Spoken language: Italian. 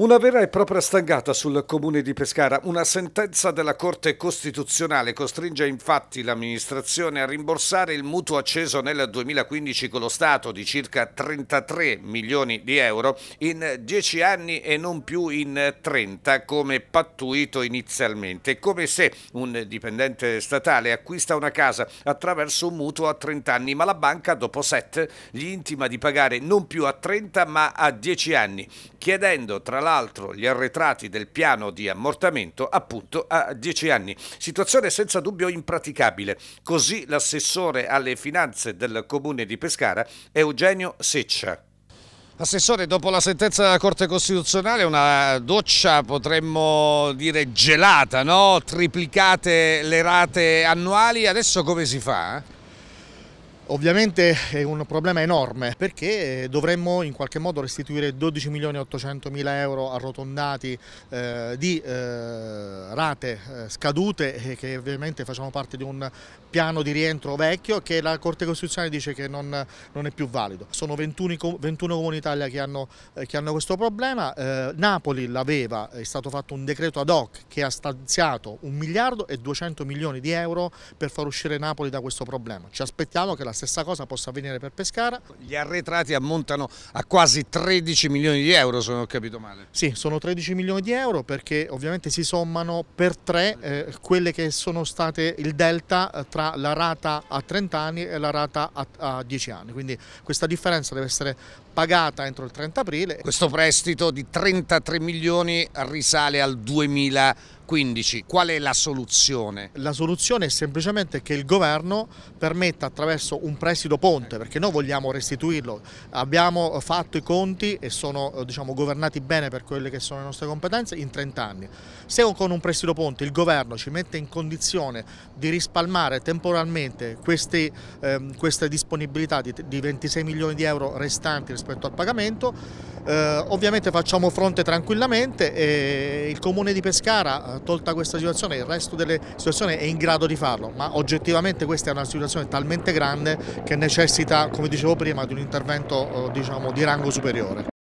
Una vera e propria stangata sul comune di Pescara. Una sentenza della Corte Costituzionale costringe infatti l'amministrazione a rimborsare il mutuo acceso nel 2015 con lo Stato di circa 33 milioni di euro in 10 anni e non più in 30 come pattuito inizialmente. Come se un dipendente statale acquista una casa attraverso un mutuo a 30 anni, ma la banca dopo 7 gli intima di pagare non più a 30 ma a 10 anni, chiedendo tra l'altro l'altro gli arretrati del piano di ammortamento appunto a 10 anni. Situazione senza dubbio impraticabile. Così l'assessore alle finanze del comune di Pescara Eugenio Seccia. Assessore, dopo la sentenza della Corte Costituzionale una doccia potremmo dire gelata, no? triplicate le rate annuali, adesso come si fa? Ovviamente è un problema enorme perché dovremmo in qualche modo restituire 12 milioni e 800 mila euro arrotondati eh, di eh, rate eh, scadute eh, che ovviamente facciamo parte di un piano di rientro vecchio che la Corte Costituzionale dice che non, non è più valido. Sono 21, 21 comuni in Italia che hanno, eh, che hanno questo problema, eh, Napoli l'aveva, è stato fatto un decreto ad hoc che ha stanziato 1 miliardo e 200 milioni di euro per far uscire Napoli da questo problema. Ci aspettiamo che la stessa cosa possa avvenire per Pescara. Gli arretrati ammontano a quasi 13 milioni di euro se non ho capito male. Sì, sono 13 milioni di euro perché ovviamente si sommano per tre eh, quelle che sono state il delta eh, tra la rata a 30 anni e la rata a, a 10 anni, quindi questa differenza deve essere pagata entro il 30 aprile. Questo prestito di 33 milioni risale al 2000 2015, qual è la soluzione? La soluzione è semplicemente che il governo permetta attraverso un prestito ponte, eh. perché noi vogliamo restituirlo, abbiamo fatto i conti e sono eh, diciamo, governati bene per quelle che sono le nostre competenze in 30 anni. Se con un prestito ponte il governo ci mette in condizione di rispalmare temporalmente queste, ehm, queste disponibilità di, di, 26 milioni di euro restanti rispetto al pagamento, eh, ovviamente facciamo fronte tranquillamente e il comune di Pescara eh, tolta questa situazione il resto delle situazioni è in grado di farlo, ma oggettivamente questa è una situazione talmente grande che necessita, come dicevo prima, di un intervento eh, diciamo, di rango superiore.